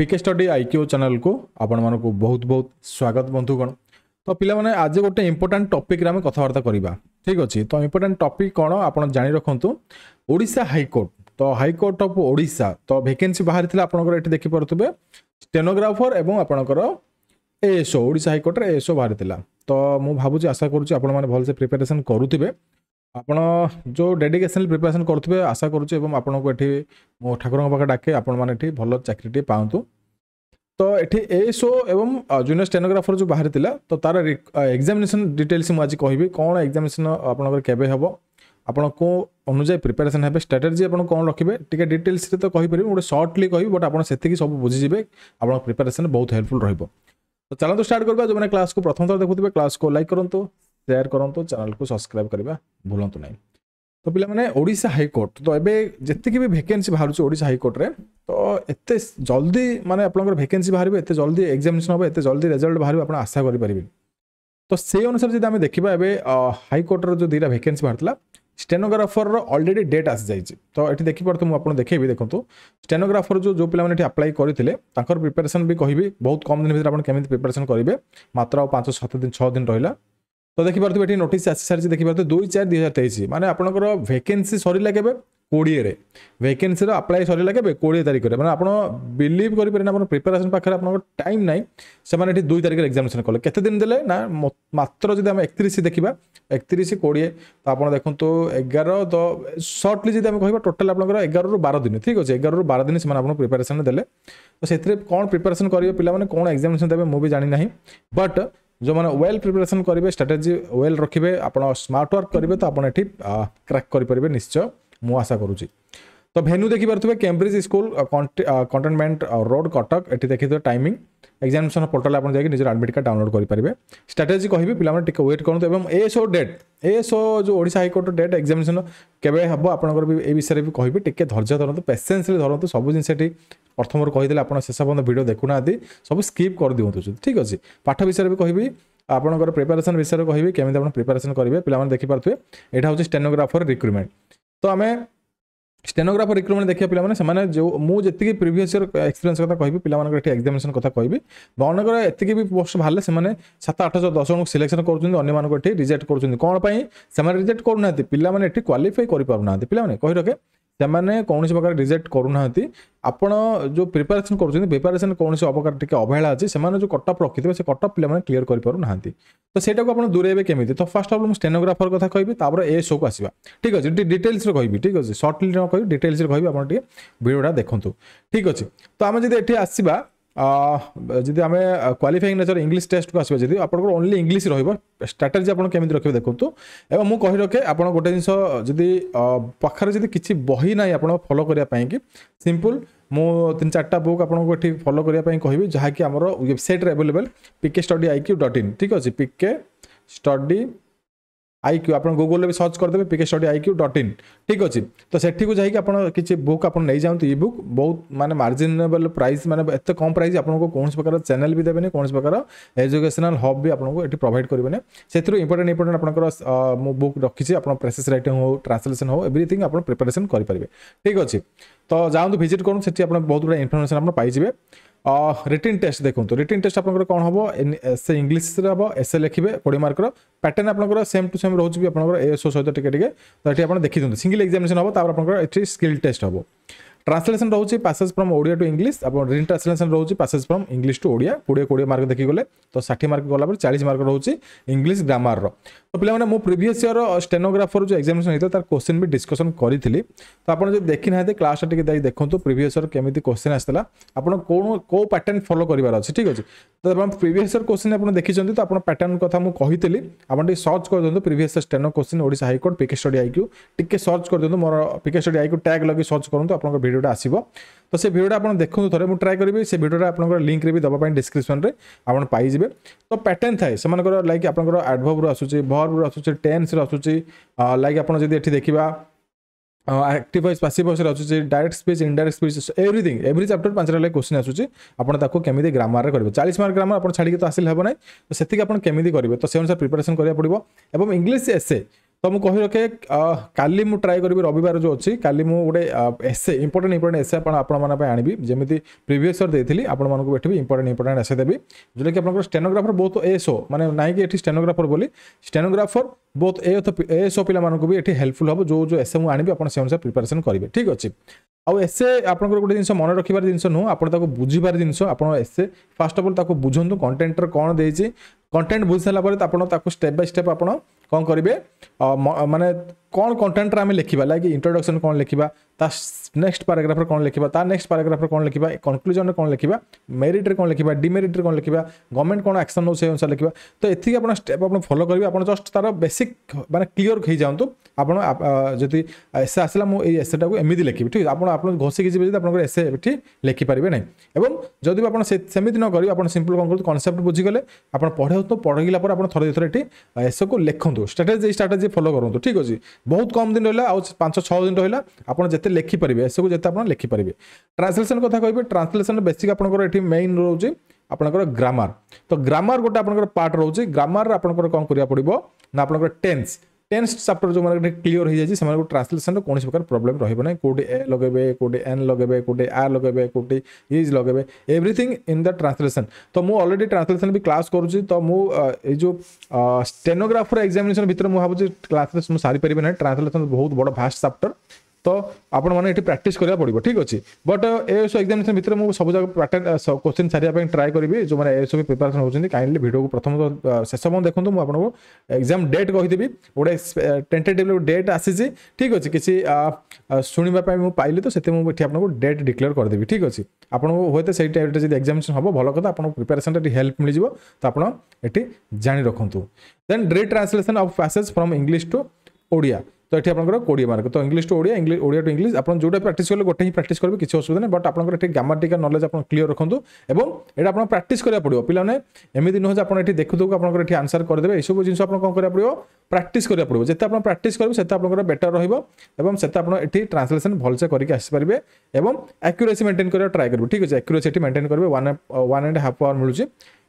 পিকে study IQ ଚ୍ୟାନେଲକୁ ଆପଣମାନଙ୍କୁ ବହୁତ ବହୁତ ସ୍ୱାଗତ ବନ୍ଧୁଗଣ ତ ପିଲାମାନେ ଆଜି ଗୋଟେ ଇମ୍ପୋର୍ଟାଣ୍ଟ ଟପିକରେ ଆମେ କଥାବାର୍ତ୍ତା କରିବା ଠିକ୍ ଅଛି ତ ଇମ୍ପୋର୍ଟାଣ୍ଟ ଟପିକ କ'ଣ ଆପଣ ଜାଣି ରଖନ୍ତୁ ଓଡ଼ିଶା ହାଇକୋର୍ଟ ତ ହାଇକୋର୍ଟ ଅଫ୍ ଓଡ଼ିଶା ତ ଭେକେନ୍ସି ବାହାରିଥିଲା ଆପଣଙ୍କର ଏଠି ଦେଖିପାରୁଥିବେ ଷ୍ଟେନୋଗ୍ରାଫର ଏବଂ ଆପଣଙ୍କର ଏଏସ୍ଓ ଓଡ଼ିଶା ହାଇକୋର୍ଟରେ ଏଏସ୍ଓ ବାହାରିଥିଲା ତ ମୁଁ ଭାବୁଛି ଆଶା କରୁଛି ଆପଣମାନେ ଭଲସେ ପ୍ରିପାରେସନ୍ କରୁଥିବେ ଆପଣ ଯେଉଁ ଡେଡିକେସନଲି ପ୍ରିପାରେସନ୍ କରୁଥିବେ ଆଶା କରୁଛି ଏବଂ ଆପଣଙ୍କୁ ଏଠି ମୋ ଠାକୁରଙ୍କ ପାଖରେ ଡାକେ ଆପଣମାନେ ଏଠି ଭଲ ଚାକିରିଟିଏ ପାଆନ୍ତୁ ତ ଏଠି ଏ ସୋ ଏବଂ ଜୁନିୟର ଷ୍ଟେନୋଗ୍ରାଫର ଯେଉଁ ବାହାରିଥିଲା ତ ତାର ଏକ୍ଜାମିନେସନ୍ ଡିଟେଲ୍ସ ମୁଁ ଆଜି କହିବି କ'ଣ ଏକ୍ଜାମିନେସନ୍ ଆପଣଙ୍କର କେବେ ହେବ ଆପଣ କେଉଁ ଅନୁଯାୟୀ ପ୍ରିପାରେସନ୍ ହେବେ ଷ୍ଟ୍ରାଟେଜି ଆପଣ କ'ଣ ରଖିବେ ଟିକେ ଡିଟେଲ୍ସରେ ତ କହିପାରିବି ଗୋଟେ ସର୍ଟଲି କହିବି ବଟ୍ ଆପଣ ସେତିକି ସବୁ ବୁଝିଯିବେ ଆପଣଙ୍କ ପ୍ରିପାରେସନ୍ ବହୁତ ହେଲ୍ପଫୁଲ୍ ରହିବ ତ ଚାଲନ୍ତୁ ଷ୍ଟାର୍ଟ କରିବା ଯେଉଁମାନେ କ୍ଲାସ୍କୁ ପ୍ରଥମ ଥର ଦେଖୁଥିବେ କ୍ଲାସ୍କୁ ଲାଇକ୍ କରନ୍ତୁ ସେୟାର କରନ୍ତୁ ଚ୍ୟାନେଲକୁ ସବସ୍କ୍ରାଇବ୍ କରିବା ଭୁଲନ୍ତୁ ନାହିଁ ତ ପିଲାମାନେ ଓଡ଼ିଶା ହାଇକୋର୍ଟ ତ ଏବେ ଯେତିକି ବି ଭେକେନ୍ସି ବାହାରୁଛି ଓଡ଼ିଶା ହାଇକୋର୍ଟରେ ତ ଏତେ ଜଲ୍ଦି ମାନେ ଆପଣଙ୍କର ଭେକେନ୍ସି ବାହାରିବ ଏତେ ଜଲ୍ଦି ଏକ୍ଜାମିନେସନ୍ ହେବ ଏତେ ଜଲ୍ଦି ରେଜଲ୍ଟ ବାହାରିବ ଆପଣ ଆଶା କରିପାରିବେନି ତ ସେଇ ଅନୁସାରେ ଯଦି ଆମେ ଦେଖିବା ଏବେ ହାଇକୋର୍ଟର ଯେଉଁ ଦୁଇଟା ଭେକେନ୍ସି ବାହାରିଥିଲା ଷ୍ଟେନୋଗ୍ରାଫରର ଅଲରେଡ଼ି ଡେଟ୍ ଆସିଯାଇଛି ତ ଏଠି ଦେଖିପାରୁଥିବେ ମୁଁ ଆପଣ ଦେଖେଇବି ଦେଖନ୍ତୁ ଷ୍ଟେନୋଗ୍ରାଫର ଯେଉଁ ଯେଉଁ ପିଲାମାନେ ଏଠି ଆପ୍ଲାଏ କରିଥିଲେ ତାଙ୍କର ପ୍ରିପାରେସନ୍ ବି କହିବି ବହୁତ କମ୍ ଦିନ ଭିତରେ ଆପଣ କେମିତି ପ୍ରିପାରେସନ୍ କରିବେ ମାତ୍ର ଆଉ ପାଞ୍ଚ ସାତ ଦିନ ଛଅ ଦିନ ରହିଲା ତ ଦେଖିପାରୁଥିବେ ଏଠି ନୋଟିସ୍ ଆସିସାରିଛି ଦେଖିପାରୁଥିବେ ଦୁଇ ଚାରି ଦୁଇ ହଜାର ତେଇଶ ମାନେ ଆପଣଙ୍କର ଭେକେନ୍ସି ସରିଲା କେବେ କୋଡ଼ିଏରେ ଭେକେନ୍ସିର ଆପ୍ଲାଏ ସରିଲା କେବେ କୋଡ଼ିଏ ତାରିଖରେ ମାନେ ଆପଣ ବିଲିଭ୍ କରିପାରିବେ ଆପଣ ପ୍ରିପାରେସନ୍ ପାଖରେ ଆପଣଙ୍କ ଟାଇମ୍ ନାହିଁ ସେମାନେ ଏଠି ଦୁଇ ତାରିଖରେ ଏକ୍ଜାମିନେସନ୍ କଲେ କେତେ ଦିନ ଦେଲେ ନା ମାତ୍ର ଯଦି ଆମେ ଏକତିରିଶ ଦେଖିବା ଏକତିରିଶ କୋଡ଼ିଏ ତ ଆପଣ ଦେଖନ୍ତୁ ଏଗାର ତ ସର୍ଟଲି ଯଦି ଆମେ କହିବା ଟୋଟାଲ୍ ଆପଣଙ୍କର ଏଗାରରୁ ବାର ଦିନ ଠିକ୍ ଅଛି ଏଗାରରୁ ବାର ଦିନ ସେମାନେ ଆପଣଙ୍କୁ ପ୍ରିପାରେସନ୍ ଦେଲେ ତ ସେଥିରେ କ'ଣ ପ୍ରିପାରେସନ୍ କରିବେ ପିଲାମାନେ କ'ଣ ଏକ୍ଜାମିନେସନ୍ ଦେବେ ମୁଁ ବି ଜାଣିନାହିଁ ବଟ୍ ଯେଉଁମାନେ ୱେଲ୍ ପ୍ରିପାରେସନ୍ କରିବେ ଷ୍ଟ୍ରାଟେଜି ୱେଲ୍ ରଖିବେ ଆପଣ ସ୍ମାର୍ଟ ୱାର୍କ କରିବେ ତ ଆପଣ ଏଠି କ୍ରାକ୍ କରିପାରିବେ ନିଶ୍ଚୟ ମୁଁ ଆଶା କରୁଛି ତ ଭେନ୍ୟୁ ଦେଖିପାରୁଥିବେ Cambridge school cantonment road Cuttack ଏଠି ଦେଖିଥିବେ ଟାଇମିଂ ଏକ୍ଜାମିନେସନ୍ ପୋର୍ଟାଲ୍ ଆପଣ ଯାଇକି ନିଜର ଆଡ଼ମିଟ୍ କାର୍ଡ଼ ଡାଉନଲୋଡ଼୍ କରିପାରିବେ ଷ୍ଟ୍ରାଟେଜି କହିବି ପିଲାମାନେ ଟିକେ ୱେଟ୍ କରନ୍ତୁ ଏବଂ ଏଏସ୍ଓ ଡେଟ୍ ଏଏସ୍ଓ ଯେଉଁ ଓଡ଼ିଶା ହାଇକୋର୍ଟର ଡେଟ୍ ଏକ୍ଜାମିନେସନ୍ କେବେ ହେବ ଆପଣଙ୍କର ବି ଏ ବିଷୟରେ ବି କହିବି ଟିକେ ଧୈର୍ଯ୍ୟ ଧରନ୍ତୁ ପେସେନ୍ସରେ ଧରନ୍ତୁ ସବୁ ଜିନିଷ ଏଠି ପ୍ରଥମରୁ କହିଦେଲେ ଆପଣ ଶେଷ ପର୍ଯ୍ୟନ୍ତ ଭିଡ଼ିଓ ଦେଖୁନାହାନ୍ତି ସବୁ ସ୍କିପ୍ କରିଦିଅନ୍ତୁ ଠିକ୍ ଅଛି ପାଠ ବିଷୟରେ ବି କହିବି ଆପଣଙ୍କର ପ୍ରିପାରେସନ୍ ବିଷୟରେ କହିବି କେମିତି ଆପଣ ପ୍ରିପାରେସନ୍ କରିବେ ପିଲାମାନେ ଦେଖିପାରୁଥିବେ ଏଇଟା ହେଉଛି ଷ୍ଟେନୋଗ୍ରାଫର୍ ରିକ୍ରୁଟମେଣ୍ଟ ତ ଆମେ ଷ୍ଟେନୋଗ୍ରାଫର ରିକ୍ରୁଟମେଣ୍ଟ ଦେଖିବା ପିଲାମାନେ ସେମାନେ ଯେଉଁ ମୁଁ ଯେତିକି ପ୍ରିଭିୟସ୍ ଇୟର ଏକ୍ସପିରିଏନ୍ସ କଥା କହିବି ପିଲାମାନଙ୍କର ଏଠି ଏକ୍ଜାମିନେସନ୍ କଥା କହିବି ବର୍ଣ୍ଣକର ଏତିକି ବି ପୋଷ୍ଟ ବାହାରିଲେ ସେମାନେ ସାତ ଆଠ ଶହ ଦଶ ଜଣଙ୍କୁ ସିଲେକ୍ସନ୍ କରୁଛନ୍ତି ଅନ୍ୟମାନଙ୍କୁ ଏଠି ରିଜେକ୍ଟ କରୁଛନ୍ତି କ'ଣ ପାଇଁ ସେମାନେ ରିଜେକ୍ଟ କରୁନାହାନ୍ତି ପିଲାମାନେ ଏଠି କ୍ୱାଲିଫାଇ କରିପାରୁନାହାନ୍ତି ପିଲାମାନେ କହି ରଖେ ସେମାନେ କୌଣସି ପ୍ରକାର ରିଜେକ୍ଟ କରୁନାହାନ୍ତି ଆପଣ ଯେଉଁ ପ୍ରିପାରେସନ୍ କରୁଛନ୍ତି ପ୍ରିପାରେସନ୍ କୌଣସି ଅବକାର ଟିକେ ଅବହେଳା ଅଛି ସେମାନେ ଯେଉଁ କଟଅଫ୍ ରଖିଥିବେ ସେ କଟଅଫ୍ ପିଲାମାନେ କ୍ଲିୟର କରିପାରୁନାହାନ୍ତି ତ ସେଇଟାକୁ ଆପଣ ଦୂରେଇବେ କେମିତି ତ ଫାର୍ଷ୍ଟ ଅଫ୍ ଅଲ୍ ମୁଁ ଷ୍ଟେନୋଗ୍ରାଫର କଥା କହିବି ତାପରେ ଏ ଶୋକୁ ଆସିବା ଠିକ୍ ଅଛି ଡିଟେଲ୍ସରେ କହିବି ଠିକ୍ ଅଛି ସର୍ଟଲି ନ କହିବି ଡିଟେଲ୍ସରେ କହିବି ଆପଣ ଟିକେ ଭିଡ଼ିଓଟା ଦେଖନ୍ତୁ ଠିକ୍ ଅଛି ତ ଆମେ ଯଦି ଏଠି ଆସିବା ଯଦି ଆମେ କ୍ୱାଲିଫାଇଂ ନେଚର ଇଂଲିଶ ଟେଷ୍ଟକୁ ଆସିବା ଯଦି ଆପଣଙ୍କର ଓନ୍ଲି ଇଂଲିଶ ରହିବ ଷ୍ଟ୍ରାଟେଜି ଆପଣ କେମିତି ରଖିବେ ଦେଖନ୍ତୁ ଏବଂ ମୁଁ କହି ରଖେ ଆପଣ ଗୋଟେ ଜିନିଷ ଯଦି ପାଖରେ ଯଦି କିଛି ବହି ନାହିଁ ଆପଣ ଫଲୋ କରିବା ପାଇଁକି ସିମ୍ପଲ୍ ମୁଁ ତିନି ଚାରିଟା ବୁକ୍ ଆପଣଙ୍କୁ ଏଠି ଫଲୋ କରିବା ପାଇଁ କହିବି ଯାହାକି ଆମର ୱେବସାଇଟ୍ରେ available PK study I Q dot in ଠିକ୍ ଅଛି ପିକେ ଷ୍ଟଡି আইক্যু আপনার গুগলরে ବି ସର୍ଚ୍ଚ କରିଦେବେ PK study I Q dot in ଠିକ୍ ଅଛି ତ ସେଠିକୁ ଯାଇକି ଆପଣ କିଛି ବୁକ୍ ଆପଣ ନେଇଯାଆନ୍ତୁ ଇ ବୁକ୍ ବହୁତ ମାନେ ମାର୍ଜିନେବଲ୍ ପ୍ରାଇସ୍ ମାନେ ଏତେ କମ୍ ପ୍ରାଇସ୍ ଆପଣଙ୍କୁ କୌଣସି ପ୍ରକାର ଚ୍ୟାନେଲ୍ ବି ଦେବେନି କୌଣସି ପ୍ରକାର ଏଜୁକେସନାଲ୍ ହବ୍ ବି ଆପଣଙ୍କୁ ଏଠି ପ୍ରୋଭାଇଡ଼ କରିବେନି ସେଥିରୁ ଇମ୍ପୋର୍ଟାଣ୍ଟ ଇମ୍ପୋର୍ଟାଣ୍ଟ ଆପଣଙ୍କର ମୁଁ ବୁକ୍ ରଖିଛି ଆପଣ ପ୍ରେସେସ୍ ରାଇଟିଂ ହଉ ଟ୍ରାନ୍ସଲେସନ୍ ହଉ ଏଭ୍ରିଥିଙ୍ଗ ଆପଣ ପ୍ରିପାରେସନ୍ କରିପାରିବେ ଠିକ୍ ଅଛି ତ ଯାଆନ୍ତୁ ଭିଜିଟ୍ କରନ୍ତୁ ସେଠି ଆପଣ ବହୁତ ଗୁଡ଼ାଏ ଇନଫର୍ମେସନ୍ ଆପଣ ପାଇଯିବେ रिटर्न टेस्ट देखो रिटर्न टेस्ट आप कौन हम एस इंग्लीश हम एस ए लिखे कोड़े मार्क पैटर्न आपर सेम टू सेम रोचे आप एएसओ सहित टी टे तो ये आप देखते सिंगल एक्जामेसन हम तरह आप स्किल टेस्ट हम ট্রান্সলেসন রয়েছে passage from Odia to English এবং রিট্রান্সলেসন রয়েছে passage from English to Odia কোড়িয়ে কোড়িয়ে মার্ক দেখিগলে তো ষাঠিয়ে মার্ক গলাপরে চাশ মার্ক রয়েছে ইংলিশ গ্রামারর তো পিলামানে মু প্রিভিয়াস ইয়ার স্টেনোগ্রাফর যে এক্সামিনেসন হয়েছিল তার কোশ্চিন বি ডিসকসন করে তো আপনার যদি দেখি না ক্লাসটা টিকি যাই দেখুন প্রিভিয়াস ইয়ার কেমিতি কোশ্চিন আসছিল আপনার কোণ কেউ প্যাটর্ন ফলো করবার অছে ঠিক আছে তো আপনার প্রিভিয়াস ইয়ার কোশ্চিন আপনার দেখিছেন তো আপনার প্যাটর্ন কথা মু কহিলি আপনার টিকি সর্চ করে দিও previous year steno question Odisha high court PK study IQ টিকি সর্চ করে দিও more PK study IQ tag লগে সর্চ করুন আপনার ভিডিও ভিডিওটা আসব তো সে ভিডিওটা আপনার দেখুন থাকে মু ট্রাই করবি সে ভিডিওটা আপনার লিঙ্করে বি দেওয়া ডিসক্রিপশনরে আপনার পাইবে তো প্যাটর্ন থাকে সে লাইক আপনার আডভবর আসুচি ভর্বর আসুচি টেন্সর আসুচি লাইক আপনার যদি এটি দেখা ଆକ୍ଟିଭ ଭଏସ୍ ପାସିଭ୍ ଭଏସ୍ରେ ଆସୁଛି direct speech indirect speech everything every chapter ପାଞ୍ଚଟା ଲେଖା କୋଶ୍ଚିନ୍ ଆସୁଛି ଆପଣ ତାକୁ କେମିତି ଗ୍ରାମାରରେ କରିବେ ଚାଳିଶ ମାର୍କ ଗ୍ରାମାର ଆପଣ ଛାଡ଼ିକି ତ ଆସିଲେ ହେବ ନାହିଁ ତ ସେତିକି ଆପଣ କେମିତି କରିବେ ତ ସେ ଅନୁସାରେ ପ୍ରିପାରେସନ୍ କରିବାକୁ ପଡ଼ିବ ଏବଂ ଇଂଲିଶ ଏସେ ତ ମୁଁ କହିବି ରଖେ କାଲି ମୁଁ ଟ୍ରାଏ କରିବି ରବିବାର ଯେଉଁ ଅଛି କାଲି ମୁଁ ଗୋଟେ ଏସେ ଇମ୍ପୋର୍ଟାଣ୍ଟ ଇମ୍ପୋର୍ଟାଣ୍ଟ ଏସେ ଆପଣ ଆପଣମାନଙ୍କ ପାଇଁ ଆଣିବି ଯେମିତି ପ୍ରିଭିୟସ୍ ଇୟର୍ ଦେଇଥିଲି ଆପଣମାନଙ୍କୁ ଏଠି ବି ଇମ୍ପୋର୍ଟାଣ୍ଟ ଇମ୍ପୋର୍ଟାଣ୍ଟ ଏସେ ଦେବି ଯେଉଁଟାକି ଆପଣଙ୍କର ଷ୍ଟେନୋଗ୍ରାଫର ବହୁତ ଏସ୍ଓ ମାନେ ନାହିଁକି ଏଠି ଷ୍ଟେନୋଗ୍ରାଫର ବୋଲି ଷ୍ଟେନୋଗ୍ରାଫର ବହୁତ ଏ ଏସ୍ଓ ପିଲାମାନଙ୍କୁ ବି ଏଠି ହେଲ୍ପଫୁଲ୍ ହେବ ଯେଉଁ ଯେଉଁ ଏସେ ମୁଁ ଆଣିବି ଆପଣ ସେ ଅନୁସାରେ ପ୍ରିପାରେସନ୍ କରିବେ ଠିକ୍ ଅଛି ଆଉ ଏସେ ଆପଣଙ୍କର ଗୋଟେ ଜିନିଷ ମନେ ରଖିବାର ଜିନିଷ ନୁହଁ ଆପଣ ତାକୁ ବୁଝିବାର ଜିନିଷ ଆପଣ ଏସେ ଫାର୍ଷ୍ଟ ଅଫ୍ ଅଲ୍ ତାକୁ ବୁଝନ୍ତୁ କଣ୍ଟେଣ୍ଟର କ'ଣ ଦେଇଛି କଣ୍ଟେଣ୍ଟ ବୁଝି ସାରିଲା ପରେ ଆପଣ ତାକୁ ଷ୍ଟେପ୍ ବାଇ ଷ୍ଟେପ୍ ଆପଣ କ'ଣ କରିବେ ମାନେ କ'ଣ କଣ୍ଟେଣ୍ଟରେ ଆମେ ଲେଖିବା ଲାଇକ୍ ଇଣ୍ଟ୍ରୋଡକ୍ସନ୍ କ'ଣ ଲେଖିବା ତା ନେକ୍ସଟ ପାରାଗ୍ରାଫରେ କ'ଣ ଲେଖିବା ତା ନେକ୍ସଟ ପାରାଗ୍ରାଫରେ କ'ଣ ଲେଖିବା କନକ୍ଲୁଜନରେ କ'ଣ ଲେଖିବା ମେରିଟ୍ରେ କ'ଣ ଲେଖିବା ଡିମେରିଟ୍ରେ କ'ଣ ଲେଖିବା ଗଭର୍ଣ୍ଣମେଣ୍ଟ କ'ଣ ଆକ୍ସନ୍ ନେଉଛି ସେ ଅନୁସାରେ ଲେଖିବା ତ ଏଥିକି ଆପଣ ଷ୍ଟେପ୍ ଆପଣ ଫଲୋ କରିବେ ଆପଣ ଜଷ୍ଟ ତା'ର ବେସିକ୍ ମାନେ କ୍ଲିଅର୍ ହେଇଯାଆନ୍ତୁ ଆପଣ ଯଦି ଏସେ ଆସିଲା ମୁଁ ଏଇ ଏସେଟାକୁ ଏମିତି ଲେଖିବି ଠିକ୍ ଆପଣ ଆପଣ ଘଷିକି ଯିବେ ଯଦି ଆପଣଙ୍କର ଏସେ ଏଠି ଲେଖିପାରିବେ ନାହିଁ ଏବଂ ଯଦି ଆପଣ ସେମିତି ନ କରିବେ ଆପଣ ସିମ୍ପଲ୍ କ'ଣ କରନ୍ତୁ କନସେପ୍ଟ ବୁଝିଗଲେ ଆପଣ ପଢ଼ାଉନ୍ତୁ ପଢ଼ିଲା ପରେ ଆପଣ ଥରେ ଥରେ ଏଠି ଏସେକୁ ଲେଖନ୍ତୁ ଷ୍ଟ୍ରାଟେଜି ଏଇ ଷ୍ଟ୍ରାଟେଜି ଫଲୋ କରନ୍ତୁ ଠିକ୍ ଅଛି ବହୁତ କମ୍ ଦିନ ରହିଲା ଆଉ ପାଞ୍ଚ ଛଅ ଦିନ ରହିଲା ଆପଣ ଯେତେ ଲେଖିପାରିବେ ଏସବୁ ଯେତେ ଆପଣ ଲେଖିପାରିବେ ଟ୍ରାନ୍ସଲେସନ୍ କଥା କହିବେ ଟ୍ରାନ୍ସଲେସନ୍ ବେସିକ୍ ଆପଣଙ୍କର ଏଠି ମେନ୍ ରହୁଛି ଆପଣଙ୍କର ଗ୍ରାମାର ତ ଗ୍ରାମାର ଗୋଟେ ଆପଣଙ୍କର ପାର୍ଟ ରହୁଛି ଗ୍ରାମାର ଆପଣଙ୍କର କ'ଣ କରିବାକୁ ପଡ଼ିବ ନା ଆପଣଙ୍କର ଟେନ୍ସ टेन्स चप्टर जो मैंने क्लीयर हो जाए ट्रांसलेसन कौन प्रकार प्रोब्लम रही है ना कौटे ए लगे कौटे एन लगे कौटे आर लगे कौटे इज लगे एव्रीथिंग इन द ट्रांसलेसन तो मुझे अलरेडी ट्रांसलेसन भी क्लास करुच्ची तो मुझे जो स्टेनोग्राफर एक्जामेसन भितर मुझे भाव क्लास सारी पारे ना ट्रांसलेसन बहुत बड़ा फास्ट चप्टर ତ ଆପଣମାନେ ଏଠି ପ୍ରାକ୍ଟିସ୍ କରିବାକୁ ପଡ଼ିବ ଠିକ୍ ଅଛି ବଟ୍ ଏଏସ୍ ଏକ୍ଜାମିନେସନ୍ ଭିତରେ ମୁଁ ସବୁଯାକ ପ୍ୟାଟର୍ନ କୋଶ୍ଚିନ୍ ସାରିବା ପାଇଁ ଟ୍ରାଏ କରିବି ଯେଉଁମାନେ ଏଏସ୍ ବି ପ୍ରିପାରେସନ୍ ହେଉଛନ୍ତି କାଇଣ୍ଡଲି ଭିଡ଼ିଓକୁ ପ୍ରଥମ ଶେଷ ପର୍ଯ୍ୟନ୍ତ ଦେଖନ୍ତୁ ମୁଁ ଆପଣଙ୍କୁ ଏକ୍ଜାମ୍ ଡେଟ୍ କହିଦେବି ଗୋଟେ ଟେଣ୍ଟେଟିଭ୍ ଡେଟ୍ ଆସିଛି ଠିକ୍ ଅଛି କିଛି ଶୁଣିବା ପାଇଁ ମୁଁ ପାଇଲି ତ ସେଥିପାଇଁ ମୁଁ ଏଠି ଆପଣଙ୍କୁ ଡେଟ୍ ଡିକ୍ଲେୟାର କରିଦେବି ଠିକ୍ ଅଛି ଆପଣଙ୍କୁ ହୁଏତ ସେଇ ଟାଇପ୍ରେ ଯଦି ଏକ୍ଜାମିନେସନ୍ ହେବ ଭଲ କଥା ଆପଣଙ୍କୁ ପ୍ରିପାରେସନ୍ରେ ଏଠି ହେଲ୍ପ ମିଳିଯିବ ତ ଆପଣ ଏଠି ଜାଣି ରଖନ୍ତୁ then retranslation of passage from English to Odia ଏଠି ଆପଣଙ୍କର କୋଡ଼ିଏ ମାର୍କ ତ English to Odia English Odia to English ଆପଣ ଯେଉଁଟା ପ୍ରାକ୍ଟିସ୍ କଲେ ଗୋଟେ ହିଁ ପ୍ରାକ୍ଟିସ୍ କରିବେ କିଛି ଅସୁବିଧା ନାହିଁ ବଟ୍ ଆପଣଙ୍କର ଏଠି ଗ୍ରାମାଟିକାଲ ନଲେଜ୍ ଆପଣ କ୍ଲିୟର ରଖନ୍ତୁ ଏବଂ ଏଇଟା ଆପଣ ପ୍ରାକ୍ଟିସ୍ କରିବାକୁ ପଡ଼ିବ ପିଲାମାନେ ଏମିତି ନୁହଁ ଯେ ଆପଣ ଏଠି ଦେଖୁଥିବୁ ଆପଣଙ୍କର ଏଠି ଆନ୍ସର କରିଦେବେ ଏସବୁ ଜିନିଷ ଆପଣ କ'ଣ କରିବାକୁ ପଡ଼ିବ ପ୍ରାକ୍ଟିସ୍ କରିବାକୁ ପଡ଼ିବ ଯେତେ ଆପଣ ପ୍ରାକ୍ଟିସ୍ କରିବେ ସେତେ ଆପଣଙ୍କର ବେଟର ରହିବ ଏବଂ ସେତେ ଆପଣ ଏଠି ଟ୍ରାନ୍ସଲେସନ୍ ଭଲସେ କରିକି ଆସିପାରିବେ ଏବଂ ଆକ୍ୟୁରେସି ମେଣ୍ଟେନ୍ କରିବାକୁ ଟ୍ରାଏ କରିବେ ଠିକ୍ ଅଛି ଆକ୍ୟୁରେସି ଏଠି ମେଣ୍ଟେନ୍ କରିବେ one one and half hour ମିଳୁଛି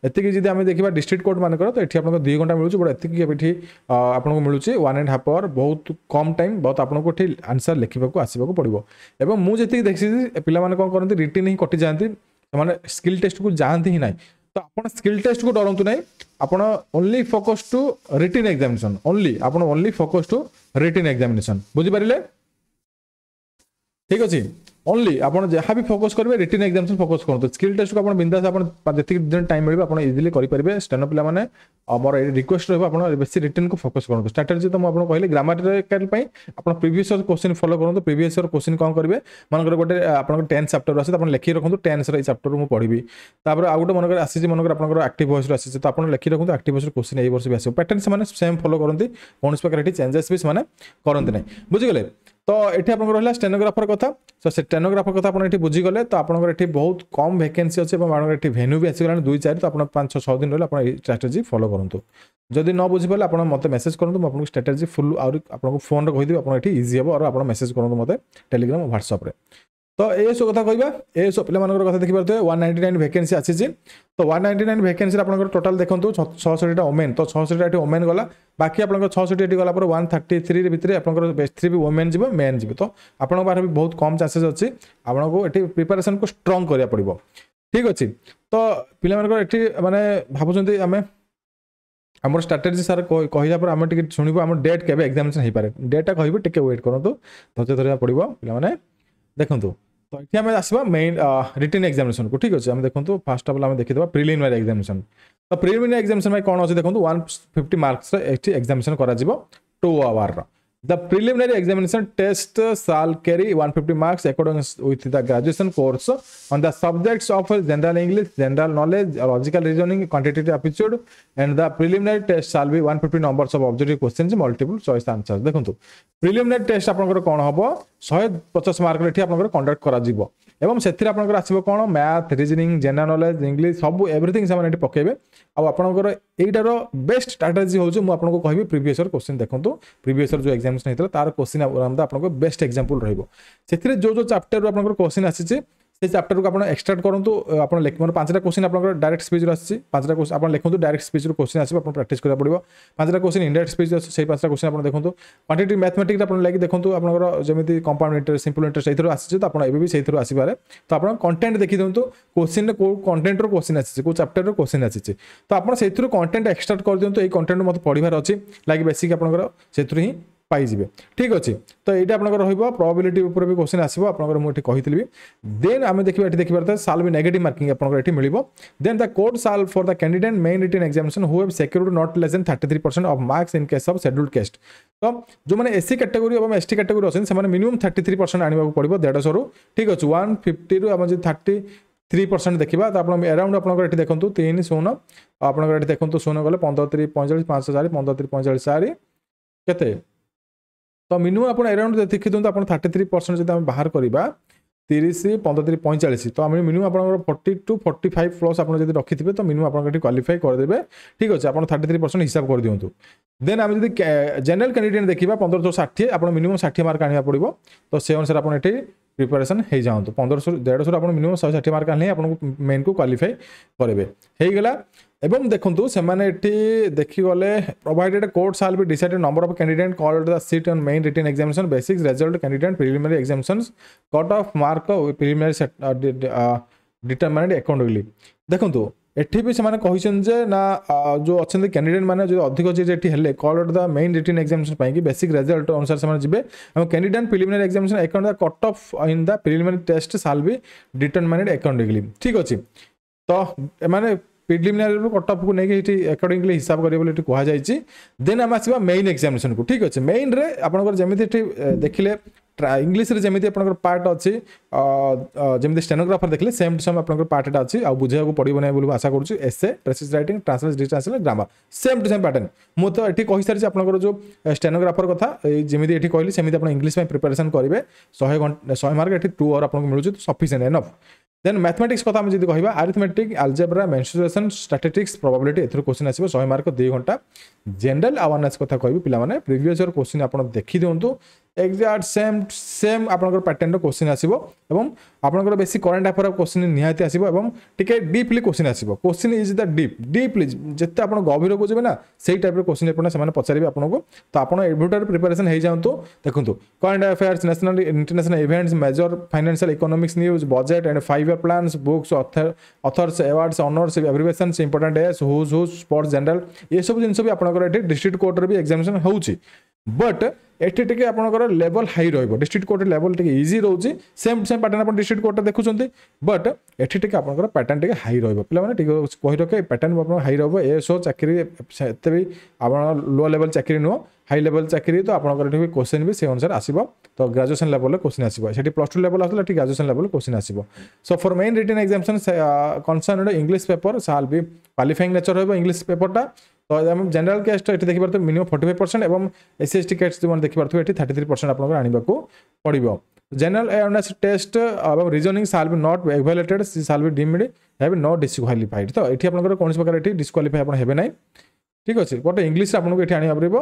ଏତିକି ଯଦି ଆମେ ଦେଖିବା ଡିଷ୍ଟ୍ରିକ୍ଟ କୋର୍ଟ ମାନଙ୍କର ତ ଏଠି ଆପଣଙ୍କୁ ଦୁଇ ଘଣ୍ଟା ମିଳୁଛି ବଟ୍ ଏତିକି ଏଠି ଆପଣଙ୍କୁ ମିଳୁଛି ୱାନ୍ ଆଣ୍ଡ ହାଫ୍ ଆୱାର ବହୁତ କମ୍ ଟାଇମ୍ ବହୁତ ଆପଣଙ୍କୁ ଏଠି ଆନ୍ସର୍ ଲେଖିବାକୁ ଆସିବାକୁ ପଡ଼ିବ ଏବଂ ମୁଁ ଯେତିକି ଦେଖିଛି ପିଲାମାନେ କ'ଣ କରନ୍ତି ରିଟିନ୍ ହିଁ କଟିଯାଆନ୍ତି ସେମାନେ ସ୍କିଲ୍ ଟେଷ୍ଟକୁ ଯାଆନ୍ତି ହିଁ ନାହିଁ ତ ଆପଣ ସ୍କିଲ୍ ଟେଷ୍ଟକୁ ଡରନ୍ତୁ ନାହିଁ ଆପଣ only focus to written examination only ଆପଣ only focus to written examination ବୁଝିପାରିଲେ ଠିକ୍ ଅଛି ଓନ୍ଲି ଆପଣ ଯାହା ବି ଫୋକସ୍ କରିବେ ରିଟିନ୍ ଏକ୍ଜାମିନେସନ୍ ଫୋକସ୍ କରନ୍ତୁ ସ୍କିଲ୍ ଟେଷ୍ଟକୁ ଆପଣ ବିନ୍ଦାସ ଆପଣ ଯେତିକି ଦିନ ଟାଇମ୍ ମିଳିବ ଆପଣ ଇଜିଲି କରିପାରିବେ ଷ୍ଟେନୋ ପିଲାମାନେ ମୋର ରିକ୍ୱେଷ୍ଟ ରହିବ ଆପଣ ବେଶୀ ରିଟିନ୍କୁ ଫୋକସ୍ କରନ୍ତୁ ଷ୍ଟ୍ରାଟେଜି ତ ମୁଁ ଆପଣଙ୍କୁ କହିଲି ଗ୍ରାମାଟିକାଲ ପାଇଁ ଆପଣ ପ୍ରିଭିୟସ୍ ଇୟର୍ କୋଶ୍ଚିନ୍ ଫଲୋ କରନ୍ତୁ ପ୍ରିଭିୟସ୍ ଇୟର୍ କୋଶ୍ଚିନ୍ କ'ଣ କରିବେ ମନେକର ଗୋଟେ ଆପଣଙ୍କ ଟେନ୍ଥ ଚାପ୍ଟର ଆସିଛି ଆପଣ ଲେଖି ରଖନ୍ତୁ ଟେନ୍ଥର ଏଇ ଚାପ୍ଟର ମୁଁ ପଢ଼ିବି ତାପରେ ଆଉ ଗୋଟେ ମନେକର ଆସିଛି ମନେକର ଆପଣଙ୍କର ଆକ୍ଟିଭ ଭଏସ୍ରୁ ଆସିଛି ତ ଆପଣ ଲେଖି ରଖନ୍ତୁ ଆକ୍ଟିଭ ଭଏସ୍ର କୋଶ୍ଚିନ୍ ଏଇ ବର୍ଷ ବି ଆସିବ ପ୍ୟାଟର୍ନ ସେମାନେ ସେମ୍ ଫଲୋ କରନ୍ତି କୌଣସି ପ୍ରକାର ଏଠି ଚେଞ୍ଜେସ୍ ବି ସେମାନେ କରନ୍ତି ନାହିଁ ବୁଝିଗଲେ ତ ଏଠି ଆପଣଙ୍କର ରହିଲା ଷ୍ଟେନୋଗ୍ରାଫର କଥା ତ ସେ ଷ୍ଟେନୋଗ୍ରାଫର କଥା ଆପଣ ଏଠି ବୁଝିଗଲେ ତ ଆପଣଙ୍କର ଏଠି ବହୁତ କମ୍ ଭେକେନ୍ସି ଅଛି ଏବଂ ଆପଣଙ୍କର ଏଠି ଭେନ୍ୟୁ ବି ଆସିଗଲାଣି ଦୁଇ ଚାରି ତ ଆପଣ ପାଞ୍ଚ ଛଅ ଦିନ ରହିଲେ ଆପଣ ଏଇ ଷ୍ଟ୍ରାଟେଜି ଫଲୋ କରନ୍ତୁ ଯଦି ନ ବୁଝିପାରିଲେ ଆପଣ ମୋତେ ମେସେଜ୍ କରନ୍ତୁ ମୁଁ ଆପଣଙ୍କୁ ଷ୍ଟ୍ରାଟେଜି ଫୁଲ୍ ଆହୁରି ଆପଣଙ୍କୁ ଫୋନ୍ରେ କହିଦେବି ଆପଣ ଏଠି ଇଜି ହେବ ଆଉ ଆପଣ ମେସେଜ୍ କରନ୍ତୁ ମୋତେ ଟେଲିଗ୍ରାମ୍ ହ୍ୱାଟ୍ସଆପ୍ରେ ତ ଏସବୁ କଥା କହିବା ଏସବୁ ପିଲାମାନଙ୍କର କଥା ଦେଖିପାରୁଥିବେ ୱାନ୍ ନାଇଣ୍ଟି ନାଇନ୍ ଭେକେନ୍ସି ଆସିଛି ତ ୱାନ୍ ନାଇଣ୍ଟି ନାଇନ୍ ଭେକେନ୍ସିରେ ଆପଣଙ୍କର ଟୋଟାଲ୍ ଦେଖନ୍ତୁ ଛଅଷଠିଟା ଓମେନ୍ ତ ଛଅଷଠିଟା ଏଠି ଓମେନ୍ ଗଲା ବାକି ଆପଣଙ୍କର ଛଅଷଠି ଏଠି ଗଲା ପରେ ୱାନ୍ ଥାର୍ଟି ଥ୍ରୀ ଭିତରେ ଆପଣଙ୍କର ବେଷ୍ଟ ଥ୍ରୀ ବି ଓମେନ୍ ଯିବ ମେନ୍ ଯିବ ତ ଆପଣଙ୍କ ପାଖରେ ବି ବହୁତ କମ୍ ଚାନ୍ସେସ୍ ଅଛି ଆପଣଙ୍କୁ ଏଠି ପ୍ରିପାରେସନ୍କୁ ଷ୍ଟ୍ରଙ୍ଗ କରିବାକୁ ପଡ଼ିବ ଠିକ୍ ଅଛି ତ ପିଲାମାନଙ୍କର ଏଠି ମାନେ ଭାବୁଛନ୍ତି ଆମେ আমার স্ট্রাটেজি স্যার কহিলা পরে আমি টিকে শুণবু আমার ডেট কেবে এক্সামিনেসন হয়ে পড়ে ডেটটা কহবি টিকে ওয়েট করতু ধৈর্য ধরা পড়ব পিলা মানে দেখুন ତ ଏଠି ଆମେ ଆସିବା ମେନ୍ ରିଟେନ୍ ଏକ୍ଜାମିନେସନକୁ ଠିକ୍ ଅଛି ଆମେ ଦେଖନ୍ତୁ ଫାର୍ଷ୍ଟ ଅଫ୍ ଅଲ୍ ଆମେ ଦେଖିଦେବା ପ୍ରିଲିମିନାରୀ ଏକ୍ଜାମିନେସନ ତ ପ୍ରିଲିମିନାରୀ ଏକ୍ଜାମିନେସନ ପାଇଁ କ'ଣ ଅଛି ଦେଖନ୍ତୁ ୱାନ୍ ଫିଫ୍ଟି ମାର୍କସର ଏଠି ଏକ୍ଜାମିନେସନ କରାଯିବ ଟୁ ଆୱାରର The preliminary examination test shall carry 150 marks according with the graduation course on the subjects of general English, general knowledge, logical reasoning, quantitative aptitude, and the preliminary test shall be 150 numbers of objective questions, multiple choice answers. देखो preliminary test आपनों को कौन हो बो 150 mark लेठी आपनों को conduct करा जीबो. ଏବଂ ସେଥିରେ ଆପଣଙ୍କର ଆସିବ କ'ଣ math reasoning general knowledge English ସବୁ ଏଭ୍ରିଥିଙ୍ଗ ସେମାନେ ଏଠି ପକାଇବେ ଆଉ ଆପଣଙ୍କର ଏଇଟାର ବେଷ୍ଟ ଷ୍ଟ୍ରାଟେଜି ହେଉଛି ମୁଁ ଆପଣଙ୍କୁ କହିବି ପ୍ରିଭିୟସ୍ ଇୟର୍ କୋଶ୍ଚିନ୍ ଦେଖନ୍ତୁ ପ୍ରିଭିୟସ୍ ଇୟର୍ ଯେଉଁ ଏକ୍ଜାମିନେସନ୍ ହେଇଥିଲା ତାର କୋଶ୍ଚିନ୍ ଆପଣଙ୍କ ବେଷ୍ଟ ଏକ୍ଜାମ୍ପଲ୍ ରହିବ ସେଥିରେ ଯେଉଁ ଯେଉଁ ଚାପ୍ଟରରୁ ଆପଣଙ୍କର କୋଶ୍ଚିନ୍ ଆସିଛି ସେ ଚାପ୍ଟରକୁ ଆପଣ ଏକ୍ସଟ୍ରାକ୍ଟ କରନ୍ତୁ ଆପଣ ମୋର ପାଞ୍ଚଟା କୋଶ୍ଚିନ୍ ଆପଣଙ୍କର ଡାଇରେକ୍ଟ ସ୍ପିଚ୍ରୁ ଆସିଛି ପାଞ୍ଚଟା କୋଶ୍ଚିନ୍ ଆପଣ ଲେଖନ୍ତୁ ଡାଇରେକ୍ଟ ସ୍ପିଚ୍ରୁ କୋଶ୍ଚିନ୍ ଆସିବ ଆପଣ ପ୍ରାକ୍ଟିସ୍ କରିବାକୁ ପଡ଼ିବ ପାଞ୍ଚଟା କୋଶ୍ଚିନ୍ ଇଣ୍ଡାଇରେକ୍ଟ ସ୍ପିଚ୍ ଅଛି ସେଇ ପାଞ୍ଚଟା କୋଶ୍ଚିନ୍ ଆପଣ ଦେଖନ୍ତୁ କ୍ୱାଣ୍ଟିଟି ମ୍ୟାଥମେଟିକ୍ରେ ଆପଣ ଲାଗି ଦେଖନ୍ତୁ ଆପଣଙ୍କର ଯେମିତି କମ୍ପାଉଣ୍ଡ ଇଣ୍ଟରେଷ୍ଟ ସିମ୍ପଲ୍ ଇଣ୍ଟରେଷ୍ଟ ସେଇଥିରୁ ଆସିଛି ତ ଆପଣ ଏବେ ବି ସେଇଥିରୁ ଆସିପାରେ ତ ଆପଣ କଣ୍ଟେଣ୍ଟ ଦେଖିଦିଅନ୍ତୁ କୋଶ୍ଚିନ୍ରେ କେଉଁ କଣ୍ଟେଣ୍ଟର କୋଶ୍ଚିନ୍ ଆସିଛି କେଉଁ ଚାପ୍ଟରର କୋଶ୍ଚିନ୍ ଆସିଛି ତ ଆପଣ ସେଇଥିରୁ କଣ୍ଟେଣ୍ଟ ଏକ୍ସଟ୍ରାକ୍ଟ କରିଦିଅନ୍ତୁ ଏଇ କଣ୍ଟେଣ୍ଟ ମୋତେ ପଢ଼ିବାର ଅଛି ଲାଗି ବେସିକ୍ ଆପଣଙ୍କର ସେଥିରୁ ହିଁ পাইযে ঠিক আছে তো এইটা আপনার রহব প্রবাবিলিটি উপরে বি কোশ্চিন আসব আপনার মু এটি কহিলি দেন আমি দেখবা এটি দেখিপার সাল বি নেগেটিভ মার্কিং আপনার এটি মিলব then the court shall for the candidate main written examination who have secured not less than thirty three percent of marks in case of scheduled caste তো যে এসি ক্যাটেগোরি এবং ST category অনেক সে minimum thirty three percent আনবাক পড়ব দেড়শরু ঠিক আছে ওয়ান ফিফটি রু আমি যদি থার্টি থ্রি পরসেন্ট দেখা তো আপনার এরাউন্ড আপনার এটি দেখুন তিন শূন্য আপনার এটি দেখুন শূন্য গেলে পনেরো তিরিশ পঁয়চাশ পাঁচশো চারি পনেরো তিরিশ পঁয়চাশ চারি কেতে ତ ମିନିମମ୍ ଆପଣ ଏରାଉଣ୍ଡ ଦେଖି ଦିଅନ୍ତୁ ଆପଣ ଥାର୍ଟି ଥ୍ରୀ ପରସେଣ୍ଟ ଯଦି ଆମେ ବାହାର କରିବା ତିରିଶ ପନ୍ଦର ତିରିଶ ପଇଁଚାଳିଶ ତ ଆମେ ମିନିମମ୍ ଆପଣଙ୍କର forty two forty five plus ଆପଣ ଯଦି ରଖିଥିବେ ତ ମିନିମମ୍ ଆପଣଙ୍କ ଏଠି କ୍ୱାଲିଫାଇ କରିଦେବେ ଠିକ୍ ଅଛି ଆପଣ ଥାର୍ଟି ଥ୍ରୀ ପରସେଣ୍ଟ ହିସାବ କରିଦିଅନ୍ତୁ ଦେନ୍ ଆମେ ଯଦି ଜେନେରାଲ କ୍ୟାଣ୍ଡିଡେଟ୍ ଦେଖିବା ପନ୍ଦରଶହ ଷାଠିଏ ଆପଣ ମିନିମମ୍ ଷାଠିଏ ମାର୍କ ଆଣିବାକୁ ପଡ଼ିବ ତ ସେ ଅନୁସାରେ ଆପଣ ଏଠି ପ୍ରିପାରେସନ୍ ହେଇଯାଆନ୍ତୁ ପନ୍ଦରଶହ ଦେଢ଼ଶହରୁ ଆପଣ ମିନିମମ୍ ଶହେ ଷାଠିଏ ମାର୍କ ଆଣିଲେ ଆପଣଙ୍କୁ ମେନ୍କୁ କ୍ୱାଲିଫାଇ କରିବେ ହେଇଗଲା এবং দেখুন সেমানে এটি দেখিগলে provided court shall be decided number of candidate call the sit on main written examination basis result candidate preliminary examinations cut off mark preliminary determined accordingly দেখুন এটি বি সেমানে কহিছেন যে না যে অনেক ক্যান্ডিডেট মানে যদি অধিক যে এটি হলে call at the main written examination পাই বেসিক রেজল্ট অনুসারে সেমানে যাবে এবং candidate preliminary examination account the cut off in the preliminary test shall be determined accordingly ঠিক আছে তো এমানে প্রিলিমিনারি কটঅফকু নেই এটি একর্ডিংলি হিসাব করিবে বলে এটি কুহযাইছি দেন আমি আসবা মেইন এক্সামিনেসন কু ঠিক আছে মেইন রে আপনার যেমি এটি দেখিলে ইংলিশে যেমি আপনার পার্ট অছি যেমি স্টেনোগ্রাফর দেখলে সেম টু সেম আপনার পার্টটা অছি আউ বুঝাইকু পড়িব না বলে আশা করছি এসে precis writing translate retranslate grammar same to same pattern মু তো এটি কই সারিছি আপনার যে স্টেনোগ্রাফর কথা এই যেমি এটি কহিলি সেমি আপনার ইংলিশ প্রিপারেসন করবে শহে ঘন্টা শহে মার্ক এটি টু আওয়ার আপনার মিলুছে সফিসিয়েন্ট এনফ দেন ম্যাথমেটিক্স কথা আমি যদি কহা arithmetic algebra mensuration statistics probability এর কোশ্চিন আসবে শহে মার্ক দুই ঘন্টা জেনারেল আওয়ারনেস কথা কবি পিলামানে প্রিভিয়স ইয়ার কোশ্চিন আপনার দেখি দিও ଏକ୍ଜାକ୍ଟ ସେମ୍ ସେମ୍ ଆପଣଙ୍କର ପ୍ୟାଟର୍ନର କୋଶ୍ଚିନ୍ ଆସିବ ଏବଂ ଆପଣଙ୍କର ବେଶୀ କରେଣ୍ଟ ଆଫେୟାର କୋଶ୍ଚିନ୍ ନିହାତି ଆସିବ ଏବଂ ଟିକେ ଡିପ୍ଲି କୋଶ୍ଚିନ୍ ଆସିବ question is the deep deeply ଯେତେ ଆପଣ ଗଭୀରକୁ ଯିବେ ନା ସେଇ ଟାଇପ୍ର କୋଶ୍ଚିନ୍ ଆପଣ ସେମାନେ ପଚାରିବେ ଆପଣଙ୍କୁ ତ ଆପଣ ଏଭ୍ୟୁଟାରେ ପ୍ରିପାରେସନ୍ ହେଇଯାଆନ୍ତୁ ଦେଖନ୍ତୁ current affairs national international events major financial economics news budget and five year plans books authors awards honours abbreviations important days who's who's sports general ଏସବୁ ଜିନିଷ ବି ଆପଣଙ୍କର ଏଠି ଡିଷ୍ଟ୍ରିକ୍ଟ କୋର୍ଟରେ ବି ଏକ୍ଜାମିନେସନ୍ ହେଉଛି বট এটি টিকে আপনার লেভেল হাই রহব ডিস্ট্রিক্ট কোর্ট লেভেল টিকে ইজি রয়েছে সেম সেম প্যাটর্ন আপনার ডিস্ট্রিক্ট কোর্টটা দেখুম বট এটি টিকে আপনার প্যাটর্ন টিকে হাই রহব পিলামানে টিকে কহি রকে প্যাটর্ন আপনার হাই রহব এসও চাকরি এতে বি আপনার লো লেভেল চাকরি নুহ হাই লেভেল চাকরি তো আপনার এটি কোশ্চেন বি সেই অনুসারে আসব তো গ্রাজুয়েসন লেভেলে কোশ্চেন আসব সেটি প্লস টু লেভেল আসলে এটি গ্রাজুয়েসন লেভেল কোশ্চেন আসব so for main written examination concern English paper সাল বি কোয়ালিফাইং নেচর রহব ইংলিশ পেপরটা তো জেনারেল ক্যাস্ট এতি দেখিব পাৰতো মিনিমাম 45% এবম এসএসটি কেট তুমি দেখিব পাৰতো এতি 33% আপোনাক আনিবକୁ পঢ়িবো জেনারেল এৱাৰনেস টেস্ট এবম reasoning shall be not evaluated shall be deemed have no disqualified তো এতি আপোনাক কোন সেকাৰ এতি ডিসক్వালিফাই আপোন হেবে নাই ঠিক আছে পটে ইংলিছ আপোনাক এতি আনিব ৰেব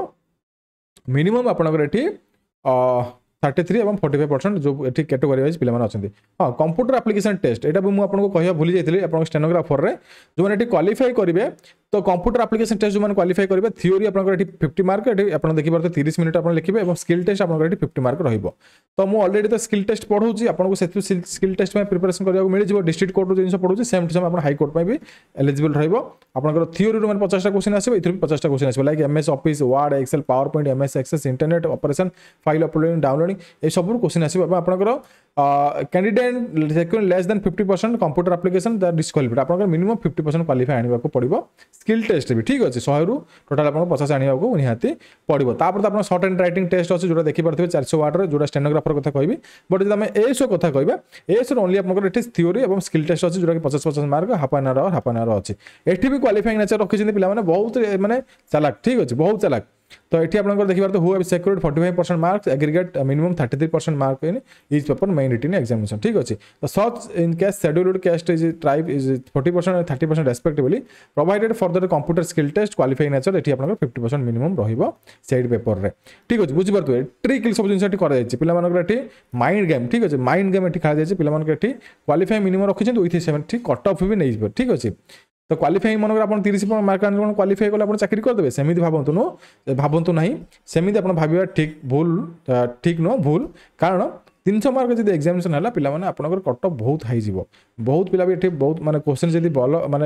মিনিমাম আপোনাক এতি থার্টি থ্রি এবং ফর্টি ফাইভ পরসেন্ট যে এটি ক্যাটেগোরি ওয়াইজ পিলামানে অনেক হ্যাঁ কম্পুটর আপ্লিকেশন টেস্ট এটা বি আপনার কহা ভুলে যাই আপনার স্টেনোগ্রাফরে যে এটি কোয়ালিফাই করবে তো কম্পুটর আপ্লিকেশন টেস্ট যে কোয়ালিফাই করবে থিওরি আপনার এটি ফিফটি মার্ক এটি আপনার দেখিপারে তিরিশ মিনিট আপনার লিখবে এবং স্কিল টেস্ট আপনার এটি ফিফটি মার্ক রহব তো মু অলরেডি তো স্কিল টেস্ট পড়াচ্ছি আপনার সেই স্কিল টেস্ট প্রিপারেসন করা মিলিযোগ ডিস্ট্রিক্ট কোর্টর জিনিস পড়ুছি সেম টু সেম আপনার হাইকোর্ট বি এলিজিবল রহব আপনার থিওরি মানে পচাশটা কোশ্চিন আসবে এর পচাশটা কোশ্চিন আসবে like MS office word excel power point MS access internet operation file uploading downloading ହେଲାଣି ଏସବୁରୁ କୋଶ୍ଚିନ୍ ଆସିବ ଏବଂ ଆପଣଙ୍କର candidate second less than fifty percent computer application ତା ଡିସ୍କ୍ୱାଲିଫାଇଡ୍ ଆପଣଙ୍କର ମିନିମମ୍ ଫିଫ୍ଟି ପରସେଣ୍ଟ କ୍ୱାଲିଫାଇ ଆଣିବାକୁ ପଡ଼ିବ ସ୍କିଲ୍ ଟେଷ୍ଟ ବି ଠିକ୍ ଅଛି ଶହେରୁ ଟୋଟାଲ୍ ଆପଣଙ୍କୁ ପଚାଶ ଆଣିବାକୁ ନିହାତି ପଡ଼ିବ ତାପରେ ତ ଆପଣ ସର୍ଟ ଆଣ୍ଡ ରାଇଟିଂ ଟେଷ୍ଟ ଅଛି ଯେଉଁଟା ଦେଖିପାରୁଥିବେ ଚାରିଶହ ୱାର୍ଡ଼ରେ ଯେଉଁଟା ଷ୍ଟେନୋଗ୍ରାଫର କଥା କହିବି ବଟ୍ ଯଦି ଆମେ ଏସବୁ କଥା କହିବା ଏସବୁ ଓନ୍ଲି ଆପଣଙ୍କର ଏଠି ଥିଓରି ଏବଂ ସ୍କିଲ୍ ଟେଷ୍ଟ ଅଛି ଯେଉଁଟାକି ପଚାଶ ପଚାଶ mark half an hour half an hour ଅଛି ଏଠି ବି କ୍ୱାଲିଫାଇଂ ନେଚର୍ ରଖିଛନ୍ତି ପିଲାମାନେ ବହୁତ ମାନେ ଚାଲାକ ଠିକ୍ ଅଛି ବହୁତ ଚାଲାକ ତ ଏଠି ଆପଣଙ୍କର ଦେଖିବାର ତ who have secured forty five percent mark aggregate minimum thirty three percent mark in each paper main written examination ଠିକ୍ ଅଛି ତ such in case scheduled caste is tribe is forty percent thirty percent respectively provided for the computer skill test qualify nature ଏଠି ଆପଣଙ୍କର fifty percent minimum ରହିବ ସେଇଟ୍ ପେପର୍ରେ ଠିକ୍ ଅଛି ବୁଝିପାରୁଥିବେ ଟ୍ରିକିଲ୍ ସବୁ ଜିନିଷ ଏଠି କରାଯାଇଛି ପିଲାମାନଙ୍କର ଏଠି ମାଇଣ୍ଡ ଗେମ୍ ଠିକ୍ ଅଛି ମାଇଣ୍ଡ ଗେମ୍ ଏଠି ଖେଳାଯାଇଛି ପିଲାମାନଙ୍କର ଏଠି କ୍ୱାଲିଫାଇ ମିନିମମ୍ ରଖିଛନ୍ତି ୱିଥ୍ ସେଭେନ୍ ଠିକ୍ କଟ୍ ଅଫ୍ ବି ନେଇଯିବ ଠିକ୍ ଅଛି তো କ୍ୱାଲିଫାଇ ମନେକର ଆପଣ ତିରିଶ ମାର୍କ ଆଣିଲେ କ'ଣ କ୍ୱାଲିଫାଇ କଲେ ଆପଣ ଚାକିରି କରିଦେବେ ସେମିତି ଭାବନ୍ତୁନୁ ଭାବନ୍ତୁ ନାହିଁ ସେମିତି ଆପଣ ଭାବିବା ଠିକ୍ ଭୁଲ ଠିକ୍ ନୁହଁ ଭୁଲ କାରଣ ତିନିଶହ ମାର୍କ ଯଦି ଏକ୍ଜାମିନେସନ୍ ହେଲା ପିଲାମାନେ ଆପଣଙ୍କର କଟଅଫ୍ ବହୁତ ହାଇ ଯିବ ବହୁତ ପିଲା ବି ଏଠି ବହୁତ ମାନେ କୋଶ୍ଚିନ୍ ଯଦି ଭଲ ମାନେ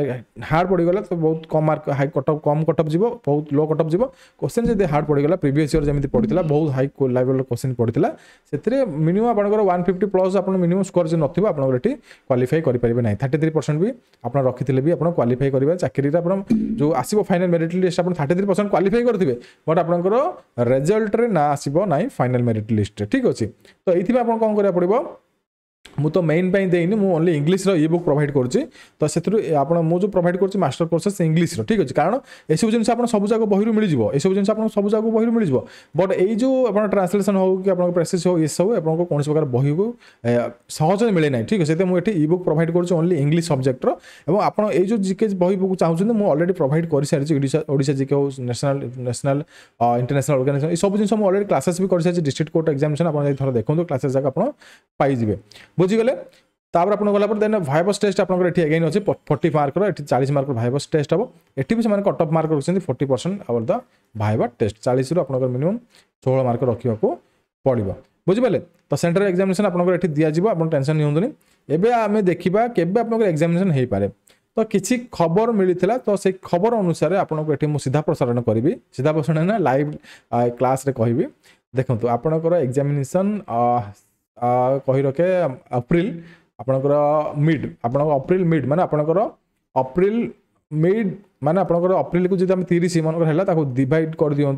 ହାର୍ଡ଼ ପଡ଼ିଗଲା ତ ବହୁତ କମ୍ ମାର୍କ ହାଇ କଟଅଫ୍ କମ୍ କଟଅଫ୍ ଯିବ ବହୁତ ଲୋ କଟଅଫ୍ ଯିବ କୋଶ୍ଚିନ୍ ଯଦି ହାର୍ଡ଼ ପଡ଼ିଗଲା ପ୍ରିଭିୟସ୍ ଇୟର୍ ଯେମିତି ପଡ଼ିଥିଲା ବହୁତ ହାଇ ଲେଭେଲ୍ର କୋଶ୍ଚିନ୍ ପଡ଼ିଥିଲା ସେଥିରେ ମିନିମମ୍ ଆପଣଙ୍କର ୱାନ୍ ଫିଫ୍ଟି ପ୍ଲସ୍ ଆପଣ ମିନିମମ୍ ସ୍କୋର ଯଦି ନଥିବ ଆପଣଙ୍କର ଏଠି କ୍ୱାଲିଫାଇ କରିପାରିବେ ନାହିଁ ଥାର୍ଟି ଥ୍ରୀ ପରସେଣ୍ଟ ବି ଆପଣ ରଖିଥିଲେ ବି ଆପଣ କ୍ୱାଲିଫାଇ କରିବେ ଚାକିରିରେ ଆପଣ ଯେଉଁ ଆସିବ ଫାଇନାଲ୍ ମେରିଟ୍ ଲିଷ୍ଟ ଆପଣ ଥାର୍ଟି ଥ୍ରୀ ପରସେଣ୍ଟ କ୍ୱାଲିଫାଇ କରିଥିବେ ବଟ୍ ଆପଣଙ୍କର ରେଜଲ୍ଟରେ ନା ଆସିବ ନାହିଁ ଫାଇନାଲ୍ ମେରିଟ୍ ଲିଷ୍ଟରେ ଠିକ୍ ଅଛି ତ ଏଇଥିପାଇଁ ଆପଣ କ'ଣ କରିବାକୁ ପଡ଼ିବ ମୁଁ ତ ମେନ୍ ପାଇଁ ଦେଇନି ମୁଁ ଓନ୍ଲି ଇଂଲିଶର ଇ ବୁକ୍ ପ୍ରୋଭାଇଡ଼୍ କରୁଛି ତ ସେଥିରୁ ଆପଣ ମୁଁ ଯେଉଁ ପ୍ରୋଭାଇଡ଼୍ କରୁଛି ମାଷ୍ଟର ପ୍ରୋସେସ୍ ଇଂଲିଶର ଠିକ୍ ଅଛି କାରଣ ଏସବୁ ଜିନିଷ ଆପଣ ସବୁଯାକ ବହିରୁ ମିଳିଯିବ ଏସବୁ ଜିନିଷ ଆପଣଙ୍କୁ ସବୁଯାକ ବହିରୁ ମିଳିଯିବ ବଟ୍ ଏଇ ଯେଉଁ ଆପଣ ଟ୍ରାନ୍ସଲେସନ୍ ହଉ କି ଆପଣଙ୍କ ପ୍ରେସେସ୍ ହେଉ ଏସବୁ ଆପଣଙ୍କୁ କୌଣସି ପ୍ରକାର ବହିକୁ ସହଜରେ ମିଳେ ନାହିଁ ଠିକ୍ ଅଛି ସେଥିପାଇଁ ମୁଁ ଏଠି ଇ ବୁକ୍ ପ୍ରୋଭାଇଡ଼୍ କରୁଛି ଓନ୍ଲି ଇଂଲିଶ ସବଜେକ୍ଟର ଏବଂ ଆପଣ ଏଇ ଯେଉଁ ଜିକେ ବହି ବୁକ୍ ଚାହୁଁଛନ୍ତି ମୁଁ ଅଲରେଡ଼ି ପ୍ରୋଭାଇଡ଼୍ କରିସାରିଛି ଓଡ଼ିଶା ଓଡ଼ିଶା ଜିକେ ହେଉ ନ୍ୟାସନାଲ୍ ନ୍ୟାସନାଲ୍ ଇଣ୍ଟରନ୍ୟାସନାଲ୍ ଅର୍ଗାନାଇଜେସନ୍ ଏସବୁ ଜିନିଷ ମୁଁ ଅଲରେଡ଼ି କ୍ଲାସେସ୍ ବି କରିସାରିଛି ଡିଷ୍ଟ୍ରିକ୍ଟ କୋର୍ଟ ଏକ୍ଜାମିନେସନ୍ ଆପଣ ଯଦି ଥରେ ଦେଖନ୍ତୁ କ୍ଲାସେସ୍ ଯାକ ଆପଣ ପାଇଯିବେ বুঝিগলে তাপরে আপনার গলা পরে দেন ভাইবস টেস্ট আপনার এটি এগেইন অছে ফর্টি মার্কর এটি চাশ মার্কর ভাইবস টেস্ট হব এটি বি সে কট অফ মার্ক রাখছেন ফর্টি পরসেন্ট আবার দ ভাইবা টেস্ট চাশ রু আপনার মিনিমম ষোহ মার্ক রাখা পড়ব বুঝিপারে তো সেন্টার এক্সামিনেসন আপনার এটি দিয়াযিব আপনার টেনশন নিউনি এবে আমি দেখিবা কেবে আপনার এক্সামিনেসন হয়ে পড়ে তো কিছু খবর মিলিলা তো সেই খবর অনুসারে আপনার এটি মু সিধা প্রসারণ করবি সিধা প্রসারণ না লাইভ ক্লাসে কহবি দেখুন আপনার এক্সামিনেসন কহি রখে এপ্রিল আপনার মিড আপনার এপ্রিল মিড মানে আপনার এপ্রিল মিড মানে আপনার এপ্রিলকে যদি আমি তিরিশ মনে হল তাকে ডিভাইড করে দিও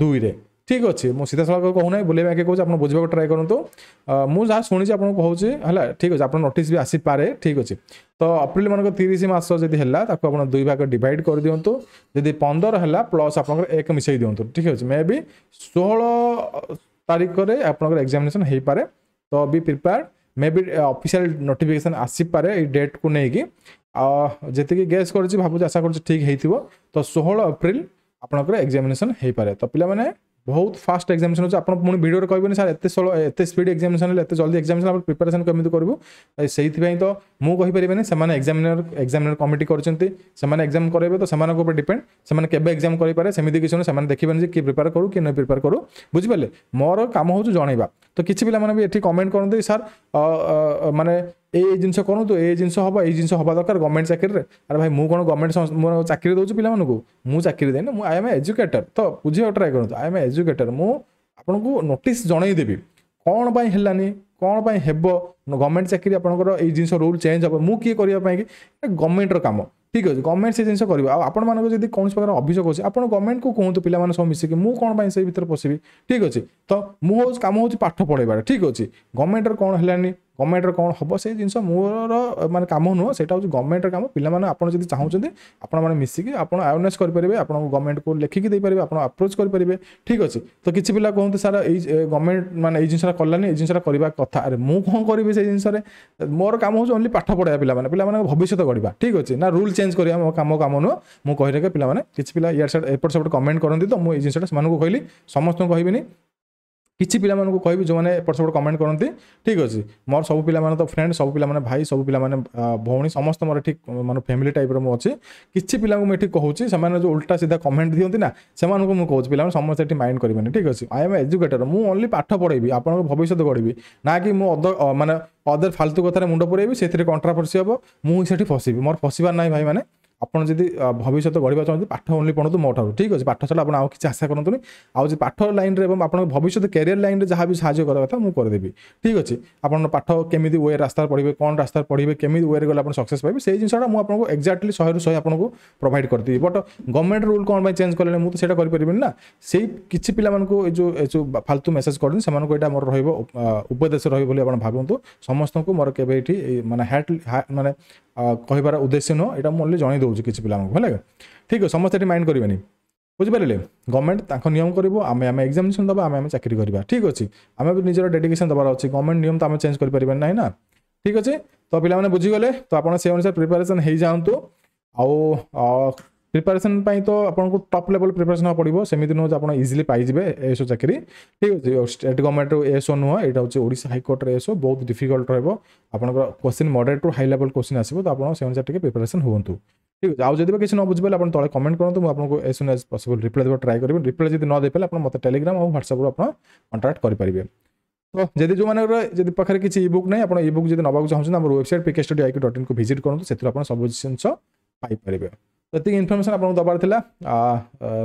দুইরে ঠিক আছে মু সিধাসলখ কহুনা বুলাইবা কে কোচ আপনার বুঝবাকে ট্রাই করতু মু যা শুনেছি আপনার কুচি হল ঠিক আছে আপনার নোটিস বি আসিপারে ঠিক আছে তো এপ্রিল মানুষ তিরিশ মাস যদি হল তাকে আপনার দুই ভাগ ডিভাইড করে দিও যদি পনের হল প্লস আপনার এক মিশাই দিও ঠিক আছে মে বি ষোহল তারিখরে আপনার এক্সামিনেসন হয়ে পড়ে to be prepare may be official notification ଆସିପାରେ ଏଇ ଡେଟ୍କୁ ନେଇକି ଯେତିକି ଗେସ୍ କରୁଛି ଭାବୁଛି ଆଶା କରୁଛି ଠିକ୍ ହେଇଥିବ ତ ଷୋହଳ ଏପ୍ରିଲ ଆପଣଙ୍କର ଏକ୍ଜାମିନେସନ୍ ହେଇପାରେ ତ ପିଲାମାନେ ବହୁତ ଫାଷ୍ଟ ଏକ୍ଜାମିନେସନ୍ ହେଉଛି ଆପଣ ପୁଣି ଭିଡ଼ିଓରେ କହିବେନି ସାର୍ ଏତେ ଷୋହଳ ଏତେ ସ୍ପିଡ଼ ଏକ୍ଜାମିନେସନ୍ ହେଲେ ଏତେ ଜଲ୍ଦି ଏକ୍ଜାମିନେସନ୍ ଆପଣ ପ୍ରିପାରେସନ୍ କେମିତି କରିବୁ ସେଇଥିପାଇଁ ତ ମୁଁ କହିପାରିବିନି ସେମାନେ ଏକ୍ସାମିନର ଏକ୍ସାମିନର କମିଟି କରିଛନ୍ତି ସେମାନେ ଏକ୍ସାମ୍ କରାଇବେ ତ ସେମାନଙ୍କ ଉପରେ ଡିପେଣ୍ଡ ସେମାନେ କେବେ ଏକ୍ସାମ୍ କରିପାରେ ସେମିତି କିଛି ନୁହେଁ ସେମାନେ ଦେଖିବେନି ଯେ କିଏ ପ୍ରିପେୟାର କରୁ କିଏ ନ ପ୍ରିପେୟାର କରୁ ବୁଝିପାରିଲେ ମୋର କାମ ହେଉଛି ଜଣାଇବା ତ କିଛି ପିଲାମାନେ ବି ଏଠି କମେଣ୍ଟ କରନ୍ତି ସାର୍ ମାନେ ଏଇ ଏଇ ଜିନିଷ କରନ୍ତୁ ଏଇ ଜିନିଷ ହବ ଏଇ ଜିନିଷ ହବା ଦରକାର ଗଭର୍ଣ୍ଣମେଣ୍ଟ ଚାକିରିରେ ଆରେ ଭାଇ ମୁଁ କ'ଣ ଗଭର୍ଣ୍ଣମେଣ୍ଟ ମୋର ଚାକିରି ଦେଉଛି ପିଲାମାନଙ୍କୁ ମୁଁ ଚାକିରି ଦେଇନି ମୁଁ ଆଇ ଏମ୍ ଏ ଏଜୁକେଟର ତ ବୁଝିବାକୁ ଟ୍ରାଏ କରନ୍ତୁ ଆଇ ଏମ୍ ଏ ଏଜୁକେଟର ମୁଁ ଆପଣଙ୍କୁ ନୋଟିସ୍ ଜଣାଇଦେବି କ'ଣ ପାଇଁ ହେଲାନି କ'ଣ ପାଇଁ ହେବ ଗଭର୍ଣ୍ଣମେଣ୍ଟ ଚାକିରି ଆପଣଙ୍କର ଏଇ ଜିନିଷ ରୁଲ୍ ଚେଞ୍ଜ ହେବ ମୁଁ କିଏ କରିବା ପାଇଁ କି ଗଭର୍ଣ୍ଣମେଣ୍ଟର କାମ ଠିକ୍ ଅଛି ଗଭର୍ଣ୍ଣମେଣ୍ଟ ସେ ଜିନିଷ କରିବ ଆଉ ଆପଣମାନଙ୍କୁ ଯଦି କୌଣସି ପ୍ରକାର ଅଭିଯୋଗ ଅଛି ଆପଣ ଗଭର୍ଣ୍ଣମେଣ୍ଟକୁ କୁହନ୍ତୁ ପିଲାମାନେ ସବୁ ମିଶିକି ମୁଁ କ'ଣ ପାଇଁ ସେଇ ଭିତରେ ପଶିବି ଠିକ୍ ଅଛି ତ ମୁଁ ହେଉଛି କାମ ହେଉଛି ପାଠ ପଢ଼ାଇବାର ଠିକ୍ ଅଛି ଗଭର୍ଣ୍ଣମେଣ୍ଟର କ'ଣ ହେଲାନି ଗଭର୍ଣ୍ଣମେଣ୍ଟର କ'ଣ ହେବ ସେ ଜିନିଷ ମୋର ମାନେ କାମ ନୁହଁ ସେଇଟା ହେଉଛି ଗଭର୍ଣ୍ଣମେଣ୍ଟର କାମ ପିଲାମାନେ ଆପଣ ଯଦି ଚାହୁଁଛନ୍ତି ଆପଣମାନେ ମିଶିକି ଆପଣ ଆୱେର୍ନେସ୍ କରିପାରିବେ ଆପଣଙ୍କୁ ଗଭର୍ଣ୍ଣମେଣ୍ଟକୁ ଲେଖିକି ଦେଇପାରିବେ ଆପଣ ଆପ୍ରୋଚ୍ କରିପାରିବେ ଠିକ୍ ଅଛି ତ କିଛି ପିଲା କୁହନ୍ତି ସାର୍ ଏଇ ଗଭର୍ଣ୍ଣମେଣ୍ଟ ମାନେ ଏଇ ଜିନିଷଟା କଲାନି ଏଇ ଜିନିଷଟା କରିବା କଥା ଆରେ ମୁଁ କ'ଣ କରିବି ସେଇ ଜିନିଷରେ ମୋର କାମ ହେଉଛି ଓନ୍ଲି ପାଠ ପଢ଼ାଇବା ପିଲାମାନେ ପିଲାମାନଙ୍କ ଭବିଷ୍ୟତ ଗଢ଼ିବା ଠିକ୍ ଅଛି ନା ରୁଲ୍ ଚେଞ୍ଜ କରିବା ମୋ କାମ କାମ ନୁହଁ ମୁଁ କହିଲେ ପିଲାମାନେ କିଛି ପିଲା ଇଆଡ଼େ ସାଇଡ଼ ଏପଟ ସେପଟ କମେଣ୍ଟ କରନ୍ତି ତ ମୁଁ ଏଇ ଜିନିଷଟା ସେମାନଙ୍କୁ କହିଲି ସମସ୍ତଙ୍କୁ କହିବିନି କିଛି ପିଲାମାନଙ୍କୁ କହିବି ଯେଉଁମାନେ ଏପଟ ସେପଟ କମେଣ୍ଟ କରନ୍ତି ଠିକ୍ ଅଛି ମୋର ସବୁ ପିଲାମାନେ ତ ଫ୍ରେଣ୍ଡ ସବୁ ପିଲାମାନେ ଭାଇ ସବୁ ପିଲାମାନେ ଭଉଣୀ ସମସ୍ତେ ମୋର ଏଠି ମାନେ ଫ୍ୟାମିଲି ଟାଇପ୍ର ମୁଁ ଅଛି କିଛି ପିଲାଙ୍କୁ ମୁଁ ଏଠି କହୁଛି ସେମାନେ ଯେଉଁ ଉଲ୍ଟା ସିଧା କମେଣ୍ଟ ଦିଅନ୍ତି ନା ସେମାନଙ୍କୁ ମୁଁ କହୁଛି ପିଲାମାନେ ସମସ୍ତେ ଏଠି ମାଇଣ୍ଡ କରିବେନି ଠିକ୍ ଅଛି ଆଇ ଏମ୍ ଏଜୁକେଟର୍ ମୁଁ ଓନ୍ଲି ପାଠ ପଢ଼େଇବି ଆପଣଙ୍କ ଭବିଷ୍ୟତ ଗଢ଼ିବି ନା କି ମୁଁ ଅଦ ମାନେ ଅଦର ଫାଲତୁ କଥାରେ ମୁଣ୍ଡ ପୁରେଇବି ସେଥିରେ କଣ୍ଟ୍ରାଭର୍ସି ହେବ ମୁଁ ସେଠି ଫସିବି ମୋର ଫସିବାର ନାହିଁ ଭାଇମାନେ ଆପଣ ଯଦି ଭବିଷ୍ୟତ ଗଢ଼ିବା ଚାହୁଁଛନ୍ତି ପାଠ ଓନ୍ଲି ପଢ଼ନ୍ତୁ ମୋ ଠାରୁ ଠିକ୍ ଅଛି ପାଠ ଛଡ଼ା ଆପଣ ଆଉ କିଛି ଆଶା କରନ୍ତୁନି ଆଉ ଯଦି ପାଠ ଲାଇନ୍ରେ ଏବଂ ଆପଣଙ୍କ ଭବିଷ୍ୟତ କ୍ୟାରିୟର ଲାଇନ୍ରେ ଯାହା ବି ସାହାଯ୍ୟ କରିବା କଥା ମୁଁ କରିଦେବି ଠିକ୍ ଅଛି ଆପଣ ପାଠ କେମିତି ୱେ ରାସ୍ତାରେ ପଢ଼ିବେ କ'ଣ ରାସ୍ତାରେ ପଢ଼ିବେ କେମିତି ୱେରେ ଗଲେ ଆପଣ ସକ୍ସେସ୍ ପାଇବେ ସେଇ ଜିନିଷଟା ମୁଁ ଆପଣଙ୍କୁ ଏକ୍ଜାକ୍ଟଲି ଶହେରୁ ଶହେ ଆପଣଙ୍କୁ ପ୍ରୋଭାଇଡ଼ କରିଦେବି ବଟ୍ ଗଭର୍ଣ୍ଣମେଣ୍ଟ ରୁଲ୍ କ'ଣ ପାଇଁ ଚେଞ୍ଜ କଲେଣି ମୁଁ ତ ସେଇଟା କରିପାରିବିନି ନା ସେଇ କିଛି ପିଲାମାନଙ୍କୁ ଏ ଯେଉଁ ଏ ଯେଉଁ ଫାଲତୁ ମେସେଜ୍ କରୁଛନ୍ତି ସେମାନଙ୍କୁ ଏଇଟା ମୋର ରହିବ ଉପଦେଶ ରହିବ ବୋଲି ଆପଣ ଭାବନ୍ତୁ ସମସ୍ତଙ୍କୁ ମୋର କେବେ ଏଠି ମାନେ ହ୍ୟାଟ୍ ମାନେ କହିବାର ଉଦ୍ଦେଶ୍ୟ ନୁହଁ ଏଇଟା ମୁଁ ଓନ୍ଲି ଜଣାଇ ଦେଉଛି କରୁଛି କିଛି ପିଲାମାନଙ୍କୁ ହେଲା ଠିକ୍ ଅଛି ସମସ୍ତେ ଏଠି ମାଇଣ୍ଡ କରିବେନି ବୁଝିପାରିଲେ ଗଭର୍ଣ୍ଣମେଣ୍ଟ ତାଙ୍କ ନିୟମ କରିବ ଆମେ ଆମେ ଏକ୍ଜାମିନେସନ୍ ଦେବା ଆମେ ଆମେ ଚାକିରି କରିବା ଠିକ୍ ଅଛି ଆମେ ବି ନିଜର ଡେଡିକେସନ୍ ଦେବାର ଅଛି ଗଭର୍ଣ୍ଣମେଣ୍ଟ ନିୟମ ତ ଆମେ ଚେଞ୍ଜ କରିପାରିବା ନାହିଁ ନା ଠିକ୍ ଅଛି ତ ପିଲାମାନେ ବୁଝିଗଲେ ତ ଆପଣ ସେ ଅନୁସାରେ ପ୍ରିପାରେସନ୍ ହେଇଯାଆନ୍ତୁ ଆଉ ପ୍ରିପାରେସନ୍ ପାଇଁ ତ ଆପଣଙ୍କୁ ଟପ୍ ଲେବଲ୍ ପ୍ରିପାରେସନ୍ ହେବାକୁ ପଡ଼ିବ ସେମିତି ନୁହଁ ଯେ ଆପଣ ଇଜିଲି ପାଇଯିବେ ଏସଓ ଚାକିରି ଠିକ୍ ଅଛି ଷ୍ଟେଟ୍ ଗଭର୍ଣ୍ଣମେଣ୍ଟର ଏସଓ ନୁହଁ ଏଇଟା ହେଉଛି ଓଡ଼ିଶା ହାଇକୋର୍ଟର ଏସଓ ବହୁତ ଡିଫିକଲ୍ଟ ରହିବ ଆପଣଙ୍କର କ୍ୱେଶ୍ଚିନ୍ ମଡ଼େଟ୍ରୁ ହାଇ ଲେବଲ୍ କୋଶ୍ଚିନ୍ ଆସିବ ତ ଆପଣ ସେ ଅନୁସାରେ ଟିକେ ପ୍ରିପାରେସନ୍ ହୁଅନ୍ତୁ ঠিক ଅଛି ଆଉ ଯଦି ବା କିଛି ନ ବୁଝିପାରିଲେ ଆପଣ ତଳେ କମେଣ୍ଟ କରନ୍ତୁ ମୁଁ ଆପଣଙ୍କୁ as soon as possible reply ଦେବାକୁ ଟ୍ରାଏ କରିବି ରିପ୍ଲାଏ ଯଦି ନ ଦେଇପାରିଲେ ଆପଣ ମୋତେ ଟେଲିଗ୍ରାମ ଆଉ ହ୍ୱାଟ୍ସଆପ୍ରୁ ଆପଣ କଣ୍ଟାକ୍ଟ କରିପାରିବେ ତ ଯଦି ଯେଉଁମାନଙ୍କର ଯଦି ପାଖରେ କିଛି ଇ ବୁକ୍ ନାହିଁ ଆପଣ ଇ ବୁକ୍ ଯଦି ନେବାକୁ ଚାହୁଁଛନ୍ତି ଆମର ୱେବସାଇଟ୍ ପିକେ ଷ୍ଟଡି ଆଇକି ଡଟ୍ ଇନ୍କୁ ଭିଜିଟ୍ କରନ୍ତୁ ସେଥିରୁ ଆପଣ ସବୁ ଜିନିଷ ପାଇପାରିବେ ଏତିକି ଇନଫର୍ମେସନ୍ ଆପଣଙ୍କୁ ଦେବାର ଥିଲା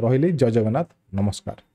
ରହିଲି ଜୟ ଜଗନ୍ନାଥ ନମସ୍କାର